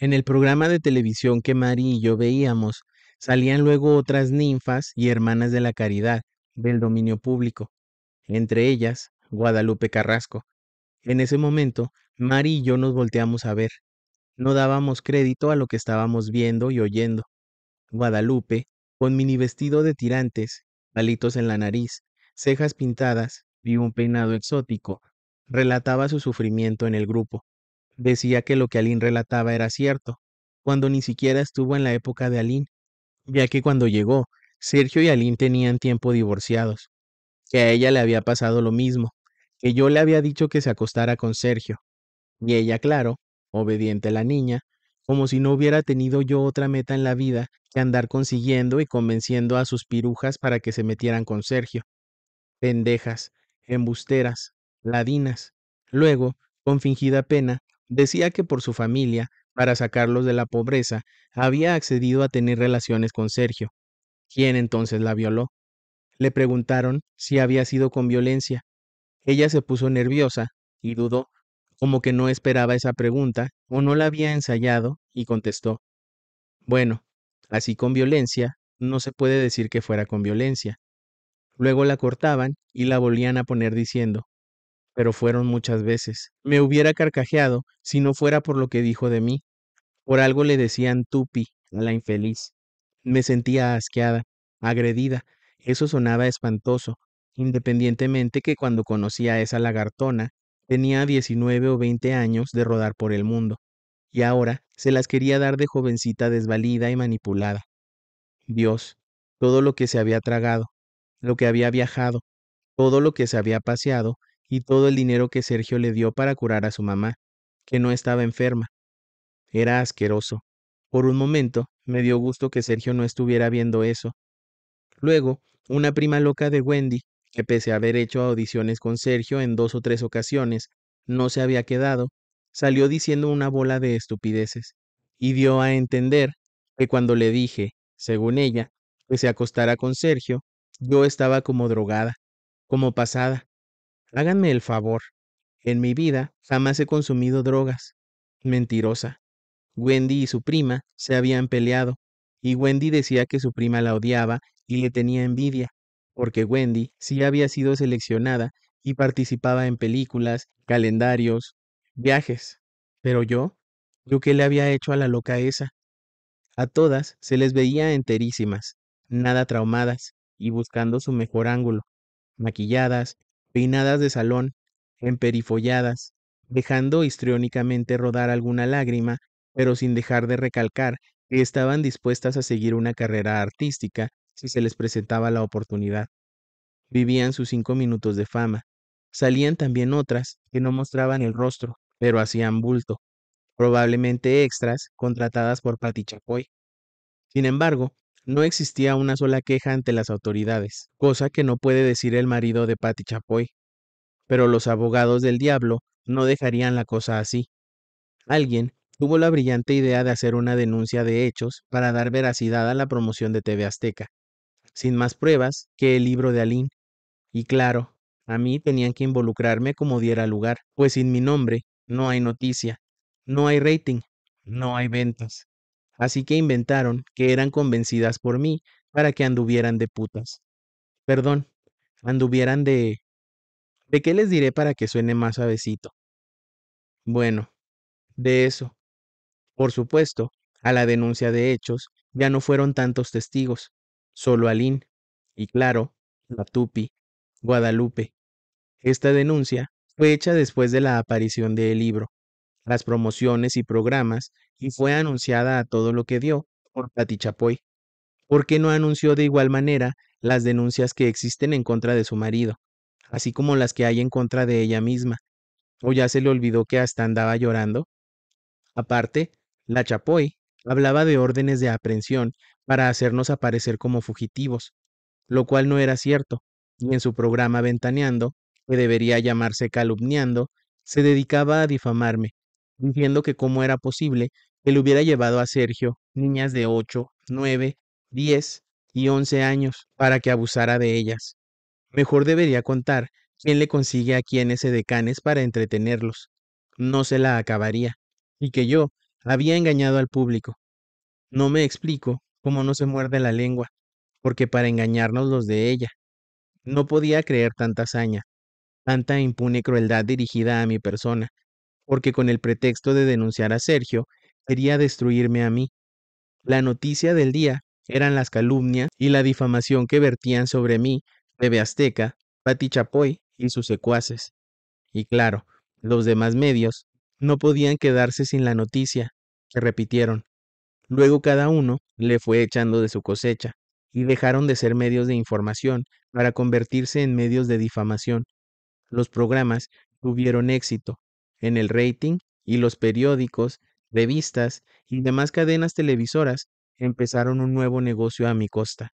En el programa de televisión que Mari y yo veíamos, salían luego otras ninfas y hermanas de la caridad, del dominio público, entre ellas Guadalupe Carrasco. En ese momento, Mari y yo nos volteamos a ver. No dábamos crédito a lo que estábamos viendo y oyendo. Guadalupe, con mini vestido de tirantes, palitos en la nariz, cejas pintadas y un peinado exótico, relataba su sufrimiento en el grupo decía que lo que Alín relataba era cierto, cuando ni siquiera estuvo en la época de Alín, ya que cuando llegó, Sergio y Alín tenían tiempo divorciados, que a ella le había pasado lo mismo, que yo le había dicho que se acostara con Sergio, y ella, claro, obediente a la niña, como si no hubiera tenido yo otra meta en la vida que andar consiguiendo y convenciendo a sus pirujas para que se metieran con Sergio. Pendejas, embusteras, ladinas. Luego, con fingida pena, Decía que por su familia, para sacarlos de la pobreza, había accedido a tener relaciones con Sergio, ¿Quién entonces la violó. Le preguntaron si había sido con violencia. Ella se puso nerviosa y dudó, como que no esperaba esa pregunta o no la había ensayado, y contestó, Bueno, así con violencia, no se puede decir que fuera con violencia. Luego la cortaban y la volvían a poner diciendo, pero fueron muchas veces. Me hubiera carcajeado si no fuera por lo que dijo de mí. Por algo le decían tupi a la infeliz. Me sentía asqueada, agredida. Eso sonaba espantoso, independientemente que cuando conocía a esa lagartona tenía 19 o 20 años de rodar por el mundo, y ahora se las quería dar de jovencita desvalida y manipulada. Dios, todo lo que se había tragado, lo que había viajado, todo lo que se había paseado y todo el dinero que Sergio le dio para curar a su mamá, que no estaba enferma. Era asqueroso. Por un momento me dio gusto que Sergio no estuviera viendo eso. Luego, una prima loca de Wendy, que pese a haber hecho audiciones con Sergio en dos o tres ocasiones, no se había quedado, salió diciendo una bola de estupideces, y dio a entender que cuando le dije, según ella, que se acostara con Sergio, yo estaba como drogada, como pasada, Háganme el favor. En mi vida jamás he consumido drogas. Mentirosa. Wendy y su prima se habían peleado, y Wendy decía que su prima la odiaba y le tenía envidia, porque Wendy sí había sido seleccionada y participaba en películas, calendarios, viajes. Pero yo, yo qué le había hecho a la loca esa. A todas se les veía enterísimas, nada traumadas y buscando su mejor ángulo, maquilladas, peinadas de salón, emperifolladas, dejando histriónicamente rodar alguna lágrima, pero sin dejar de recalcar que estaban dispuestas a seguir una carrera artística si se les presentaba la oportunidad. Vivían sus cinco minutos de fama. Salían también otras que no mostraban el rostro, pero hacían bulto, probablemente extras contratadas por Pati Sin embargo, no existía una sola queja ante las autoridades, cosa que no puede decir el marido de Patty Chapoy. Pero los abogados del diablo no dejarían la cosa así. Alguien tuvo la brillante idea de hacer una denuncia de hechos para dar veracidad a la promoción de TV Azteca, sin más pruebas que el libro de Alín. Y claro, a mí tenían que involucrarme como diera lugar, pues sin mi nombre no hay noticia, no hay rating, no hay ventas. Así que inventaron que eran convencidas por mí para que anduvieran de putas. Perdón, anduvieran de... ¿De qué les diré para que suene más suavecito? Bueno, de eso. Por supuesto, a la denuncia de hechos ya no fueron tantos testigos, solo Alín y claro, la Tupi, Guadalupe. Esta denuncia fue hecha después de la aparición del libro, las promociones y programas y fue anunciada a todo lo que dio por Pati Chapoy. ¿Por qué no anunció de igual manera las denuncias que existen en contra de su marido, así como las que hay en contra de ella misma? ¿O ya se le olvidó que hasta andaba llorando? Aparte, la Chapoy hablaba de órdenes de aprehensión para hacernos aparecer como fugitivos, lo cual no era cierto, y en su programa Ventaneando, que debería llamarse Calumniando, se dedicaba a difamarme, diciendo que cómo era posible que le hubiera llevado a Sergio niñas de 8, 9, 10 y 11 años para que abusara de ellas. Mejor debería contar quién le consigue a quienes se decanes para entretenerlos. No se la acabaría. Y que yo había engañado al público. No me explico cómo no se muerde la lengua, porque para engañarnos los de ella. No podía creer tanta hazaña, tanta impune crueldad dirigida a mi persona, porque con el pretexto de denunciar a Sergio, quería destruirme a mí. La noticia del día eran las calumnias y la difamación que vertían sobre mí Bebe Azteca, Pati Chapoy y sus secuaces. Y claro, los demás medios no podían quedarse sin la noticia, se repitieron. Luego cada uno le fue echando de su cosecha, y dejaron de ser medios de información para convertirse en medios de difamación. Los programas tuvieron éxito, en el rating y los periódicos, revistas y demás cadenas televisoras empezaron un nuevo negocio a mi costa.